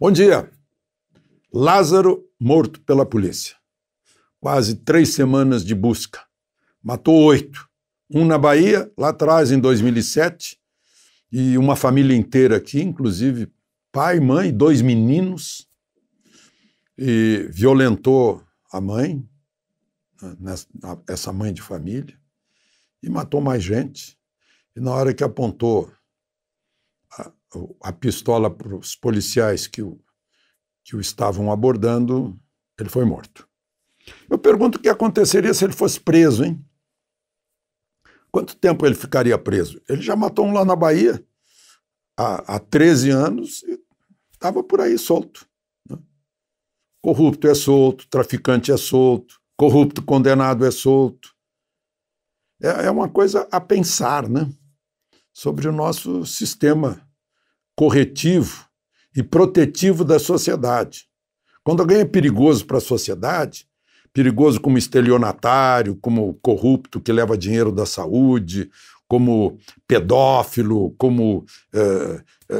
Bom dia. Lázaro morto pela polícia. Quase três semanas de busca. Matou oito. Um na Bahia, lá atrás, em 2007, e uma família inteira aqui, inclusive pai, mãe, dois meninos. E violentou a mãe, né, essa mãe de família, e matou mais gente. E na hora que apontou a, a pistola para os policiais que o, que o estavam abordando, ele foi morto. Eu pergunto o que aconteceria se ele fosse preso, hein? Quanto tempo ele ficaria preso? Ele já matou um lá na Bahia há, há 13 anos e estava por aí solto. Né? Corrupto é solto, traficante é solto, corrupto condenado é solto. É, é uma coisa a pensar, né? sobre o nosso sistema corretivo e protetivo da sociedade. Quando alguém é perigoso para a sociedade, perigoso como estelionatário, como corrupto que leva dinheiro da saúde, como pedófilo, como é, é,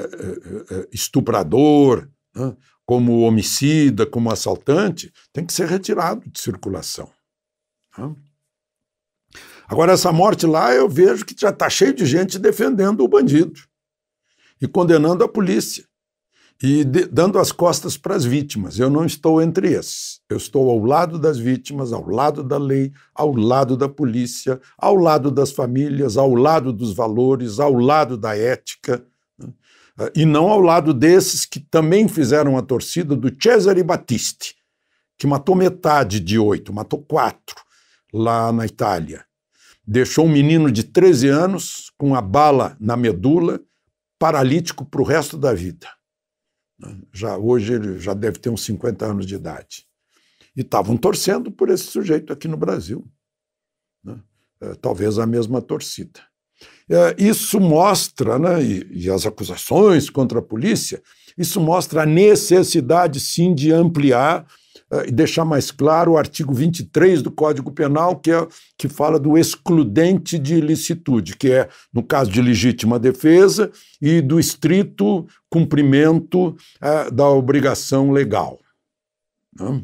é, estuprador, né? como homicida, como assaltante, tem que ser retirado de circulação. Né? Agora, essa morte lá, eu vejo que já está cheio de gente defendendo o bandido e condenando a polícia e de, dando as costas para as vítimas. Eu não estou entre esses. Eu estou ao lado das vítimas, ao lado da lei, ao lado da polícia, ao lado das famílias, ao lado dos valores, ao lado da ética. Né? E não ao lado desses que também fizeram a torcida do Cesare Battisti, que matou metade de oito, matou quatro lá na Itália. Deixou um menino de 13 anos com uma bala na medula, paralítico para o resto da vida. Já hoje ele já deve ter uns 50 anos de idade. E estavam torcendo por esse sujeito aqui no Brasil. Né? É, talvez a mesma torcida. É, isso mostra, né, e, e as acusações contra a polícia, isso mostra a necessidade sim de ampliar eh, e deixar mais claro o artigo 23 do Código Penal, que, é, que fala do excludente de ilicitude, que é, no caso de legítima defesa, e do estrito cumprimento eh, da obrigação legal. Né?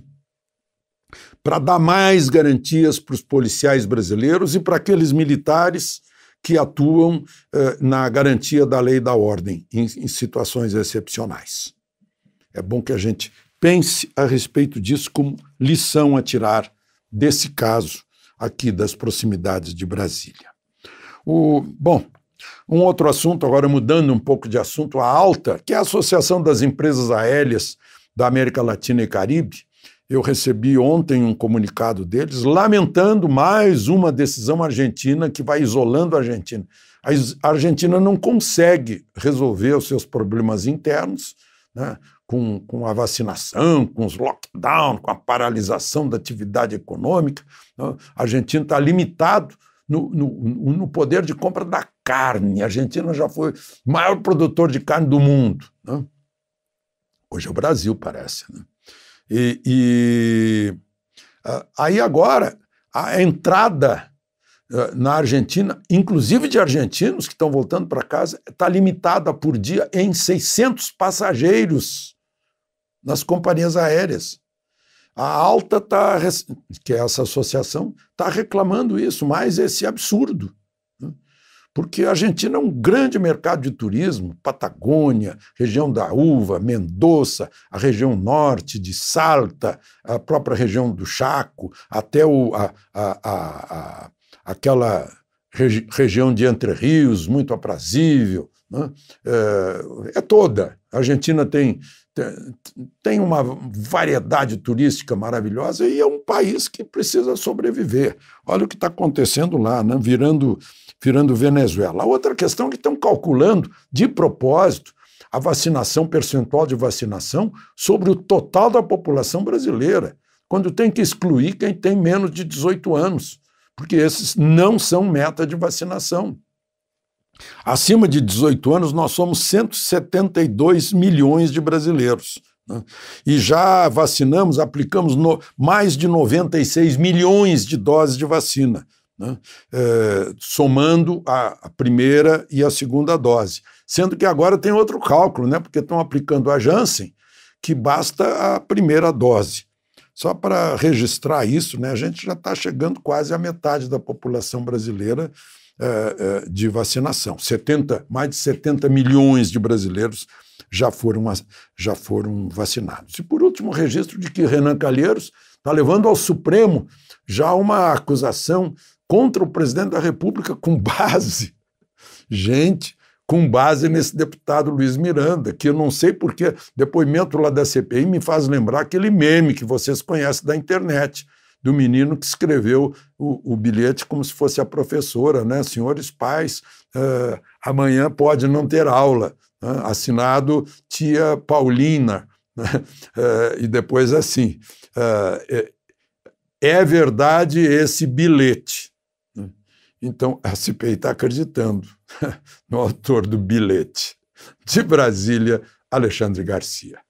Para dar mais garantias para os policiais brasileiros e para aqueles militares que atuam eh, na garantia da lei e da ordem em, em situações excepcionais. É bom que a gente Pense a respeito disso como lição a tirar desse caso aqui das proximidades de Brasília. O, bom, um outro assunto, agora mudando um pouco de assunto, a ALTA, que é a Associação das Empresas Aéreas da América Latina e Caribe, eu recebi ontem um comunicado deles lamentando mais uma decisão argentina que vai isolando a Argentina. A Argentina não consegue resolver os seus problemas internos. Né? com, com a vacinação, com os lockdowns, com a paralisação da atividade econômica. Né? A Argentina está limitado no, no, no, poder de compra da carne. A Argentina já foi o maior produtor de carne do mundo. Né? Hoje é o Brasil, parece. Né? E, e, aí agora, a entrada eh, na Argentina, inclusive de argentinos que estão voltando para casa, está limitada por dia em 600 passageiros nas companhias aéreas. A Alta, tá, que é essa associação, está reclamando isso, mais esse absurdo. Né? Porque a Argentina é um grande mercado de turismo, Patagônia, região da Uva, Mendoza, a região norte de Salta, a própria região do Chaco, até o, a, a, a, aquela regi região de Entre Rios, muito aprazível, né? é, é, toda. A Argentina tem, tem uma variedade turística maravilhosa e é um país que precisa sobreviver. Olha o que está acontecendo lá, né? virando, virando Venezuela. A outra questão é que estão calculando de propósito a vacinação, percentual de vacinação, sobre o total da população brasileira, quando tem que excluir quem tem menos de 18 anos, porque esses não são meta de vacinação. Acima de 18 anos, nós somos 172 milhões de brasileiros. Né? E já vacinamos, aplicamos no, mais de 96 milhões de doses de vacina, né? é, somando a, a, primeira e a segunda dose. Sendo que agora tem outro cálculo, né? porque estão aplicando a Janssen, que basta a primeira dose. Só para registrar isso, né, a gente já está chegando quase à metade da população brasileira eh, eh, de vacinação. 70, mais de 70 milhões de brasileiros já foram, já foram vacinados. E, por último, o registro de que Renan Calheiros está levando ao Supremo já uma acusação contra o presidente da República com base, gente, com base nesse deputado Luiz Miranda, que eu não sei porque depoimento lá da CPI me faz lembrar aquele meme que vocês conhecem da internet, do menino que escreveu o, o bilhete como se fosse a professora, né? Senhores pais, uh, amanhã pode não ter aula. Né? Assinado tia Paulina. Né? Uh, e depois assim. Uh, é verdade esse bilhete. Né? Então, a CPI está acreditando no autor do bilhete. De Brasília, Alexandre Garcia.